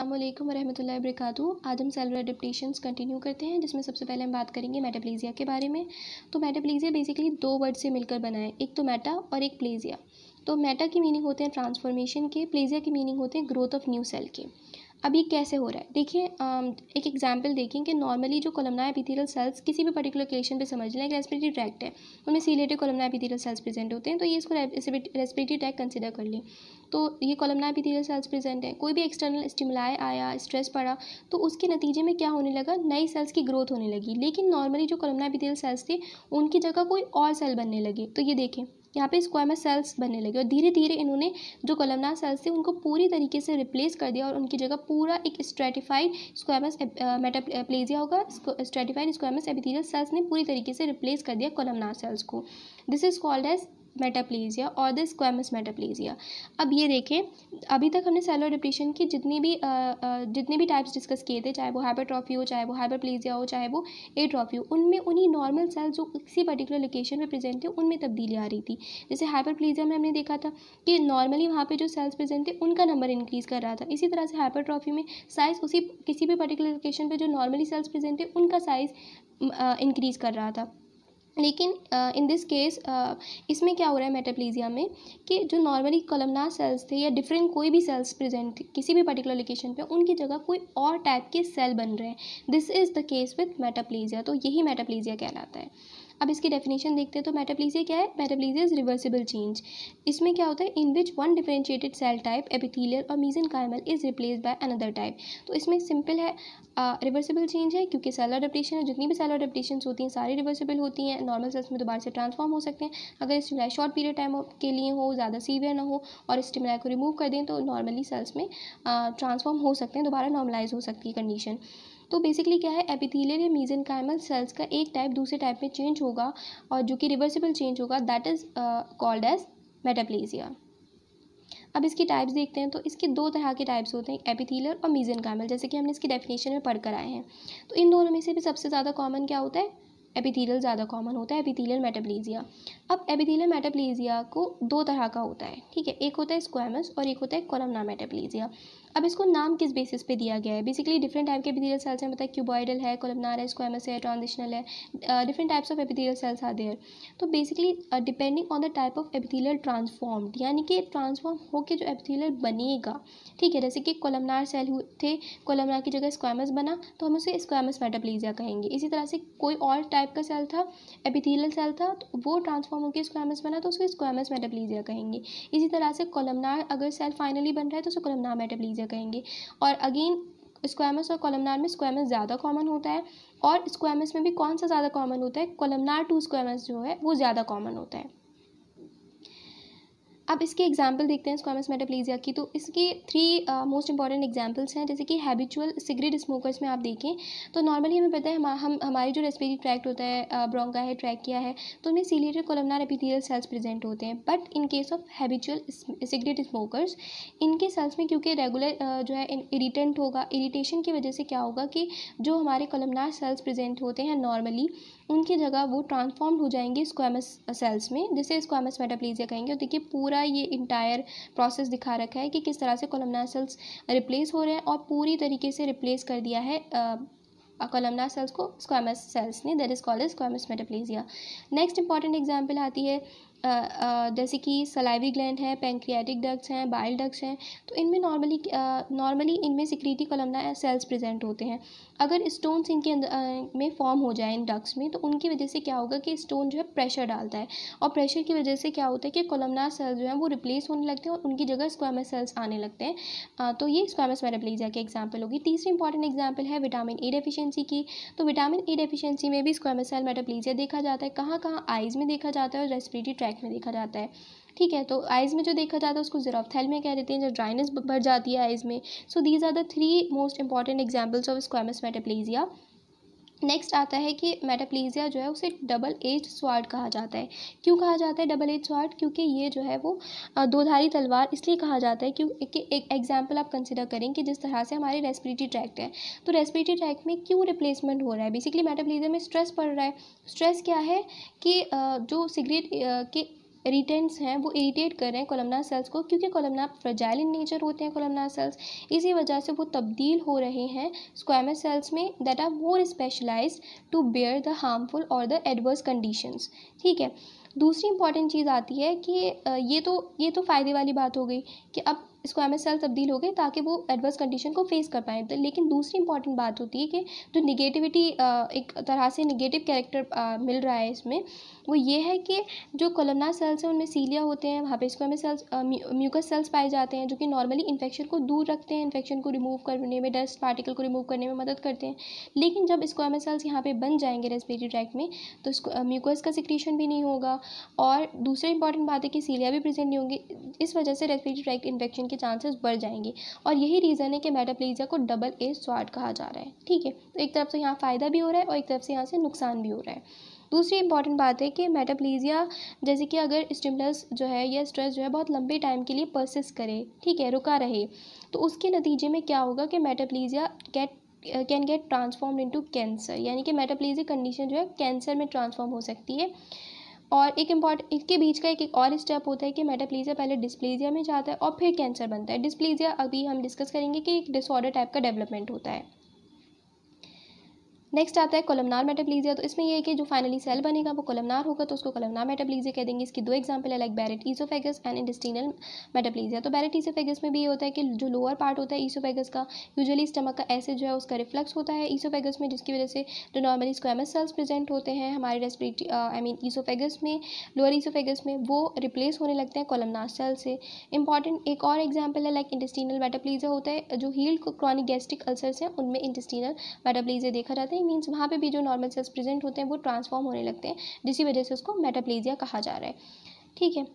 अल्लाम वरहमल वरक आज हम सेलर एडप्टेशंस कंटिन्यू करते हैं जिसमें सबसे पहले हम बात करेंगे मेटाप्लीजिया के बारे में तो मेटाप्लीजिया बेसिकली दो वर्ड से मिलकर बना है एक तो मेटा और एक प्लेजिया तो मेटा की मीनिंग होते हैं ट्रांसफॉर्मेशन के प्लेजिया की मीनिंग होते हैं ग्रोथ ऑफ न्यू सेल के अब ये कैसे हो रहा है देखिए एक एग्जाम्पल देखें कि नॉर्मली जो कोलमना एपिथेलियल सेल्स किसी भी पर्टिकुलर केशन पे समझ लें रेस्पिरेटरी ट्रैक्ट है उनमें ciliated columnar epithelial cells present होते हैं तो ये इसको रेस्पिरेटरी ट्रैक्ट कंसिडर कर लें तो ये कोलमना एपिथेलियल सेल्स प्रेजेंट है कोई भी एक्सटर्नल स्टिमुलाई आया स्ट्रेस पड़ा तो उसके नतीजे में क्या होने लगा नई सेल्स की ग्रोथ होने लगी लेकिन नॉर्मली जो कोलमना एपिथेलियल सेल्स थे उनकी जगह कोई और सेल बनने लगी तो ये देखें यहाँ पे स्क्वायर में सेल्स बनने लगे और धीरे धीरे इन्होंने जो कलमनार सेल्स थे उनको पूरी तरीके से रिप्लेस कर दिया और उनकी जगह पूरा एक स्ट्रेटिफाइड स्क्वायमस मेटाप्लेजिया होगा स्ट्रेटिफाइड स्क्वायमस एपिथेलियल सेल्स ने पूरी तरीके से रिप्लेस कर दिया कलमनार सेल्स को this is called as metaplasia और द स्क्वेमस मेटाप्लीजिया अब ये देखें अभी तक हमने सेलर डिप्रेशन की जितनी भी जितने भी टाइप्स डिस्कस किए थे चाहे वो हाइपरट्रॉफी हो चाहे वो हाइपरप्लीजिया हो चाहे वो एट्रॉफी हो उनमें उन्हीं नॉर्मल सेल्स जो किसी पर्टिकुलर लोकेशन में प्रेजेंट थे उनमें तब्दीली आ रही थी जैसे हाइपरप्लीजिया में हमने देखा था कि नॉर्मली वहाँ पर जो सेल्स प्रेजेंट थे उनका नंबर इंक्रीज़ कर रहा था इसी तरह से हाइपरट्रॉफी में साइज़ उसी किसी भी पर्टिकुलर लोकेशन पर जो नॉर्मली सेल्स प्रेजेंट थे उनका साइज़ इंक्रीज़ कर रहा था लेकिन इन दिस केस इसमें क्या हो रहा है मेटाप्लीजिया में कि जो नॉर्मली कलमनार सेल्स थे या डिफरेंट कोई भी सेल्स प्रेजेंट किसी भी पर्टिकुलर लोकेशन पे उनकी जगह कोई और टाइप के सेल बन रहे हैं this is the case with metaplasia तो यही मेटाप्लीजिया कहलाता है अब इसकी डेफिनेशन देखते हैं तो मेटाप्लीजिया क्या है मेटाप्लीजिया इज रिवर्सिबल चेंज इसमें क्या होता है in which one differentiated cell type epithelial और mesenchymal is replace by another type तो इसमें सिंपल है रिवर्सिबल चेंज है क्योंकि सेल अडेप्टेशन है जितनी भी सेल अडेप्टेशन होती हैं सारी रिवर्सिबल होती हैं नॉर्मल सेल्स में दोबारा से ट्रांसफॉर्म हो सकते हैं अगर स्टिमुलाई शॉर्ट पीरियड टाइम के लिए हो ज़्यादा सीवियर ना हो और स्टिमुलाई को रिमूव कर दें तो नॉर्मली सेल्स में ट्रांसफॉर्म हो सकते हैं दोबारा नॉर्मलाइज हो सकती है कंडीशन तो बेसिकली क्या है एपिथेलियल या मीजनकाइमल सेल्स का एक टाइप दूसरे टाइप में चेंज होगा और जो कि रिवर्सिबल चेंज होगा that is called as metaplasia अब इसकी टाइप्स देखते हैं तो इसके दो तरह के टाइप्स होते हैं एपिथेलियल और मीजन कामल जैसे कि हमने इसकी डेफिनेशन में पढ़कर आए हैं तो इन दोनों में से भी सबसे ज़्यादा कॉमन क्या होता है एपिथीलियल ज़्यादा कॉमन होता है एपिथीलियल मेटाप्लीजिया अब एपिथीलियल मेटाप्लीजिया को दो तरह का होता है ठीक है एक होता है स्क्वामस और एक होता है कोलमना मेटाप्लीजिया अब इसको नाम किस बेसिस पे दिया गया है बेसिकली डिफरेंट टाइप के एपिथेलियल सेल्स हैं मतलब क्यूबॉइडल है कोलमनार है स्क्वामस है ट्रांजिशनल है different types of epithelial cells are there तो basically depending on the type of epithelial transformed यानी कि ट्रांसफॉर्म होकर जो एपिथेलियल बनेगा ठीक है जैसे कि कोलमनार सेल थे कोलमनार की जगह स्क्वामस बना तो हम उसे स्क्वामस मेटाप्लीजिया कहेंगे इसी तरह से कोई और टाइप का सेल था एपिथेलियल सेल था तो वो ट्रांसफॉर्म होकर स्क्वामस बना तो उसको स्क्वामस मेटाप्लीजिया कहेंगे इसी तरह से कोलमनार अगर सेल फाइनली बन रहा है तो उसे कोलमनार मेटाप्लीजिया क्लियर करेंगे और अगेन स्क्वामस और कोलमनार में स्क्वामस ज़्यादा कॉमन होता है और स्क्वामस में भी कौन सा ज़्यादा कॉमन होता है कोलमनार टू स्क्वामस जो है वो ज़्यादा कॉमन होता है अब इसके एग्जाम्पल देखते हैं स्क्वामस मेटाप्लेजिया की तो इसकी थ्री मोस्ट इंपॉर्टेंट एग्जाम्पल्स हैं जैसे कि हैबिचुअल सिगरेट स्मोकर्स में आप देखें तो नॉर्मली हमें पता है हम, हम हमारी जो रेस्पिरेटरी ट्रैक्ट होता है ब्रोंका है ट्रैक किया है तो उनमें ciliated columnar epithelial cells present होते हैं but in case of habitual cigarette smokers इनके सेल्स में क्योंकि रेगुलर uh, जो है इरीटेंट होगा इरीटेशन की वजह से क्या होगा कि जो हमारे कोलमनार सेल्स प्रेजेंट होते हैं नॉर्मली उनकी जगह वो ट्रांसफॉर्म हो जाएंगे स्क्वामस सेल्स uh, में जिसे स्क्वामस मेटाप्लीजिया कहेंगे और देखिए पूरा पूरा ये इंटायर प्रोसेस दिखा रखा है कि किस तरह से कोलमना सेल्स रिप्लेस हो रहे हैं और पूरी तरीके से रिप्लेस कर दिया है कोलमना सेल्स को स्क्वामस सेल्स ने that is called squamous metaplasia next important example आती है जैसे कि सलाइवी ग्लैंड है पेंक्रियाटिक डक्स हैं बाइल डक्स हैं तो इनमें नॉर्मली नॉर्मली इनमें सिक्रीटी कलमना सेल्स प्रेजेंट होते हैं अगर स्टोन्स इनके अंदर में फॉर्म हो जाए इन डक्स में तो उनकी वजह से क्या होगा कि स्टोन जो है प्रेशर डालता है और प्रेशर की वजह से क्या होता है कि कोलमना सेल्स जो हैं वो रिप्लेस होने लगते हैं और उनकी जगह स्क्वामस सेल्स आने लगते हैं तो ये स्क्वामस मेरेप्लीजिया की एग्जाम्पल होगी तीसरी इंपॉर्टेंट एग्जाम्पल है विटामिन ए डेफिशिएंसी की तो विटामिन ए डेफिशियंसी में भी स्क्वामस सेल मेटाप्लीजिया देखा जाता है कहाँ कहाँ आइज़ में देखा जाता है और रेस्पिरेटरी ट्रैक ब्लैक में देखा जाता है ठीक है तो आइज़ में जो देखा जाता है उसको में कह देते हैं जो ड्राइनेस बढ़ जाती है आइज़ में so these are the three most important examples of squamous metaplasia next आता है कि मेटाप्लीजिया जो है उसे डबल एज स्वाड कहा जाता है क्यों कहा जाता है डबल एज स्वाड क्योंकि ये जो है वो दोधारी तलवार इसलिए कहा जाता है क्योंकि एक एग्जाम्पल आप कंसिडर करें कि जिस तरह से हमारे रेस्पिरेटरी ट्रैक्ट है तो रेस्पिरेटरी ट्रैक्ट में क्यों रिप्लेसमेंट हो रहा है बेसिकली मेटाप्लीजिया में स्ट्रेस पड़ रहा है स्ट्रेस क्या है कि जो सिगरेट के इरीटेंट्स हैं वो इरीटेट कर रहे हैं कोलमनार सेल्स को क्योंकि कोलमनार फ्रजाइल इन नेचर होते हैं कोलमनार सेल्स इसी वजह से वो तब्दील हो रहे हैं स्क्वामस सेल्स में that are more specialize to bear the harmful और द एडवर्स कंडीशंस ठीक है दूसरी इंपॉर्टेंट चीज़ आती है कि ये तो ये तो फ़ायदे वाली बात हो गई कि अब स्क्वायर में सेल तब्दील हो गए ताकि वो एडवर्स कंडीशन को फेस कर तो लेकिन दूसरी इंपॉर्टेंट बात होती है कि जो निगेटिविटी एक तरह से निगेटिव कैरेक्टर मिल रहा है इसमें वो ये है कि जो कोलोना सेल्स हैं उनमें सीलिया होते हैं वहाँ पे स्क्वायर में सेल्स म्यूकस सेल्स पाए जाते हैं जो कि नॉर्मली इन्फेक्शन को दूर रखते हैं इन्फेक्शन को रिमूव करने में डस्ट पार्टिकल को रिमूव करने में मदद करते हैं लेकिन जब स्क्वायर में सेल्स यहाँ पर बन जाएंगे रेस्पिरेटरी ट्रैक्ट में तो म्यूकस का सिक्रीशन भी नहीं होगा और दूसरी इंपॉर्टेंट बात है कि सीलिया भी प्रेजेंट नहीं होंगी इस वजह से रेस्पिरेटरी ट्रैक्ट इन्फेक्शन के चांसेस बढ़ जाएंगे और यही रीज़न है कि मेटाप्लीजिया को डबल एज स्वाड कहा जा रहा है ठीक है तो एक तरफ से यहाँ फ़ायदा भी हो रहा है और एक तरफ से यहाँ से नुकसान भी हो रहा है दूसरी इंपॉर्टेंट बात है कि मेटाप्लीजिया जैसे कि अगर स्टिमुलस जो है या स्ट्रेस जो है बहुत लंबे टाइम के लिए परसिस करे ठीक है रुका रहे तो उसके नतीजे में क्या होगा कि metaplasia get can get transform into cancer यानी कि मेटाप्लीजिक कंडीशन जो है कैंसर में ट्रांसफॉर्म हो सकती है और एक इम्पॉर्टें इसके बीच का एक, एक और स्टेप होता है कि मेटाप्लीजिया पहले डिस्प्लीजिया में जाता है और फिर कैंसर बनता है डिस्प्लीजिया अभी हम डिस्कस करेंगे कि एक डिसऑर्डर टाइप का डेवलपमेंट होता है नेक्स्ट आता है कोलमनार मेटाप्लीजिया तो इसमें यह है कि जो फाइनली सेल बनेगा वो कोलमनार होगा तो उसको कोलमनार मेटाप्लीजिया कह देंगे इसकी दो एग्जाम्पल है like Barrett esophagus and intestinal metaplasia तो बैरेट ईसोफेगस में भी ये होता है कि जो लोअर पार्ट होता है ईसोफेगस का यूजली स्टमक का ऐसे जो है उसका रिफ्लक्स होता है ईसोफेगस में जिसकी वजह से जो नॉर्मली स्क्वेमस सेल्स प्रेजेंट होते हैं हमारे रेस्पिरेटरी आई मीन ईसोफेगस में लोअर ईसोफेगस में वो रिप्लेस होने लगते हैं कोलमनार सेल से इंपॉर्टेंट एक और एग्जाम्पल है लाइक इंडस्टीनल मेटाप्लीजिया होता है जो हील्ड क्रॉनिक गैस्ट्रिक अल्सर्स हैं उनमें इंडस्टीनल मेटाप्लीजिया देखा जाता है मीन्स वहाँ पर भी जो नॉर्मल सेल्स प्रेजेंट होते हैं वो ट्रांसफॉर्म होने लगते हैं जिसकी वजह से उसको मेटाप्लेजिया कहा जा रहा है ठीक है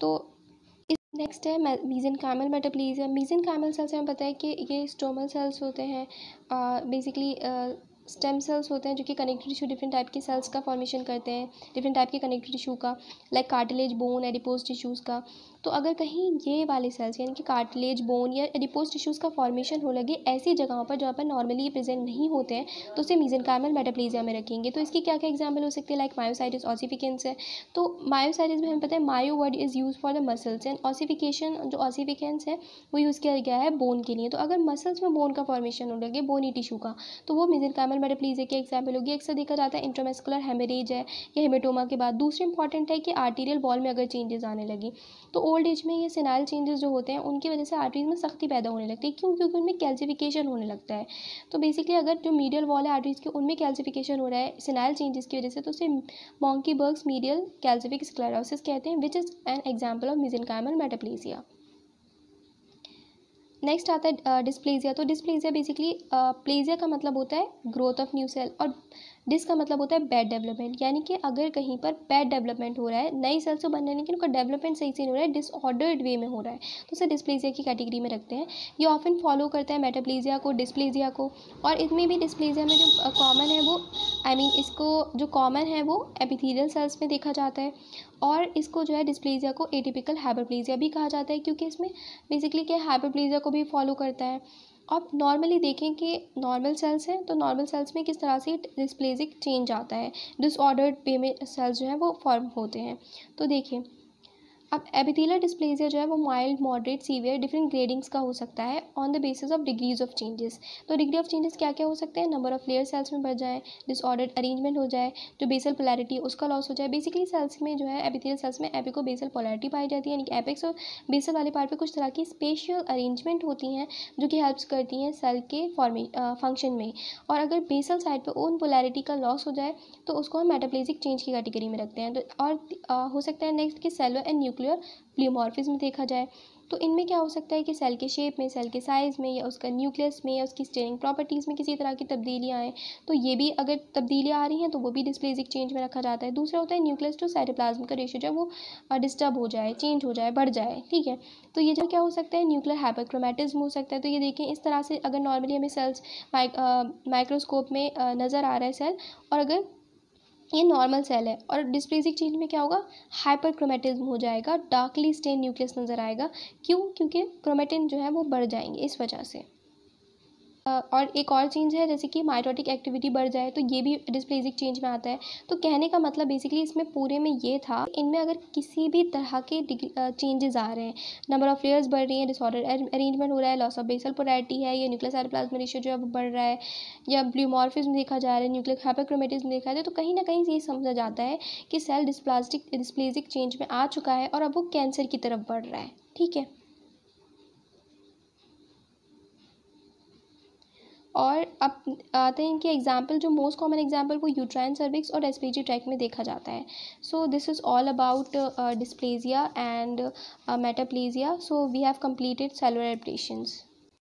तो नेक्स्ट है mesenchymal metaplasia mesenchymal cells हमें पता है कि ये स्टोमल सेल्स होते हैं बेसिकली स्टेम सेल्स होते हैं जो कि कनेक्टिव टिश्यू डिफरेंट टाइप के सेल्स का फॉर्मेशन करते हैं डिफरेंट टाइप के कनेक्टिव टिश्यू का like cartilage bone adipose tissues का तो अगर कहीं ये वाले सेल्स यानी कि कार्टिलेज बोन या एडिपोज टिश्यूज़ का फॉर्मेशन हो लगे ऐसी जगहों पर जहाँ पर नॉर्मली ये प्रेजेंट नहीं होते हैं तो उसे मीजन कार्मल मेटाप्लीजिया में रखेंगे तो इसकी क्या क्या एग्जाम्पल हो सकती है लाइक मायोसाइटिस ऑसिफिकेंस है तो मायोसाइटिस में हमें पता है myo word is use for the muscles and ossification जो ऑसिफिकेंस है वो यूज़ किया गया है बोन के लिए तो अगर मसल्स में बोन का फॉर्मेशन हो लगे बोनी टिश्यू का तो वो मीजन कार्मल मेटाप्लीजिया की एग्जाम्पल होगी अक्सर देखा जाता है इंट्रोमेस्कुलर हेमरेज है या हेमेटोमा के बाद दूसरी इंपॉर्टेंट है कि आर्टीरियल वॉल में अगर चेंजेस आने लगे तो ओल्ड एज में ये सिनाइल चेंजेस जो होते हैं उनकी वजह से आर्टरीज में सख्ती पैदा होने लगती है क्यों क्योंकि उनमें कैल्सिफिकेशन होने लगता है तो बेसिकली अगर जो मीडियल वॉल है आर्टरीज के उनमें कैल्सिफिकेशन हो रहा है सिनाइल चेंजेस की वजह से तो उसे Monckeberg's medial calcific sclerosis कहते हैं which is an example of mesenchymal metaplasia next आता है डिस्प्लेजिया uh, तो डिस्प्लेजिया बेसिकली प्लेजिया का मतलब होता है ग्रोथ ऑफ न्यू सेल और डिस का मतलब होता है बैड डेवलपमेंट यानी कि अगर कहीं पर बैड डेवलपमेंट हो रहा है नई सेल्स तो बन रहे हैं लेकिन उनका डेवलपमेंट सही से नहीं हो रहा है डिसऑर्डर्ड वे में हो रहा है तो उसे डिस्प्लेजिया की कैटेगरी में रखते हैं ये ऑफन फॉलो करता है मेटाप्लेजिया को डिस्प्लेजिया को और इसमें भी डिस्प्लेजिया में जो कॉमन है वो आई I मीन mean, इसको जो कॉमन है वो एपिथीरियल सेल्स में देखा जाता है और इसको जो है डिस्प्लेजिया को एटिपिकल हाइपरप्लेजिया भी कहा जाता है क्योंकि इसमें बेसिकली क्या हाइपरप्लेजिया को भी फॉलो करता है अब नॉर्मली देखें कि नॉर्मल सेल्स हैं तो नॉर्मल सेल्स में किस तरह से डिस्प्लेजिक चेंज आता है डिसऑर्डर्ड पे में सेल्स जो हैं वो फॉर्म होते हैं तो देखिए अब एपिथेलियल डिस्प्लेजिया जो है वो mild moderate severe different gradings का हो सकता है on the basis of degrees of changes तो डिग्री ऑफ चेंजेस क्या क्या हो सकते हैं नंबर ऑफ लेयर सेल्स में बढ़ जाए डिसऑर्डर्ड अरेंजमेंट हो जाए जो बेसल पोलैरिटी उसका लॉस हो जाए बेसिकली सेल्स में जो है एपिथेलियल सेल्स में एपिको बेसल पोलैरिटी पाई जाती है यानी कि एपेक्स और बेसल वाले पार्ट पर कुछ तरह की स्पेशल अरेंजमेंट होती हैं जो कि हेल्प्स करती हैं सेल के फॉर्मे फंक्शन में और अगर बेसल साइड पर ओन पोलैरिटी का लॉस हो जाए तो उसको हम मेटाप्लेजिक चेंज की कैटेगरी में रखते हैं तो और हो सकता है नेक्स्ट कि cellular and nuclear nuclear pleomorphism देखा जाए तो इनमें क्या हो सकता है कि सेल के शेप में सेल के साइज़ में या उसका न्यूक्लियस में या उसकी स्टेयरिंग प्रॉपर्टीज़ में किसी तरह की तब्दीलियाँ आएँ तो ये भी अगर तब्दीलियाँ आ रही हैं तो वो भी डिस्प्लेजिक चेंज में रखा जाता है दूसरा होता है न्यूक्लियस टू साइटोप्लाज्म का रेशियो जो है वो डिस्टर्ब हो जाए चेंज हो जाए बढ़ जाए ठीक है तो ये जो क्या हो सकता है न्यूक्लियर हाइपरक्रोमेटिज्म हो सकता है तो ये देखें इस तरह से अगर नॉर्मली हमें सेल्स माइक्रोस्कोप में नज़र आ रहा है सेल और अगर ये नॉर्मल सेल है और डिस्प्लेसिक चेंज में क्या होगा हाइपर क्रोमेटिज्म हो जाएगा डार्कली स्टेन न्यूक्लियस नज़र आएगा क्यों क्योंकि क्रोमेटिन जो है वो बढ़ जाएंगे इस वजह से और एक और चेंज है जैसे कि माइटोटिक एक्टिविटी बढ़ जाए तो ये भी डिस्प्लेजिक चेंज में आता है तो कहने का मतलब बेसिकली इसमें पूरे में ये था इनमें अगर किसी भी तरह के चेंजेस आ रहे हैं नंबर ऑफ लेयर्स बढ़ रही हैं डिसऑर्डर अरेंजमेंट हो रहा है लॉस ऑफ बेसल पोराइटी है या न्यूक्लियर साइटोप्लाज्म रेशियो जो है वो बढ़ रहा है या में देखा जा रहा है न्यूक्लियर में देखा जाए तो कहीं ना कहीं ये समझा जाता है कि सेल डिस्प्लास्टिक डिस्प्लेजिक चेंज में आ चुका है और अब वो कैंसर की तरफ बढ़ रहा है ठीक है और अब आते हैं इनके एग्जाम्पल जो मोस्ट कॉमन एग्जाम्पल वो यूट्राइन सर्विक्स और एस जी ट्रैक में देखा जाता है so this is all about dysplasia and metaplasia so we have completed cellular